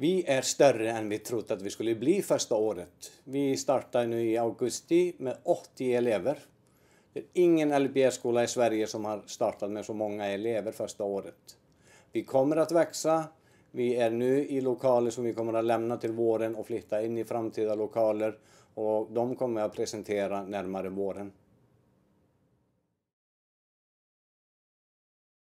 Vi är större än vi trott att vi skulle bli första året. Vi startar nu i augusti med 80 elever. Det är ingen LPR-skola i Sverige som har startat med så många elever första året. Vi kommer att växa. Vi är nu i lokaler som vi kommer att lämna till våren och flytta in i framtida lokaler och de kommer jag att presentera närmare våren.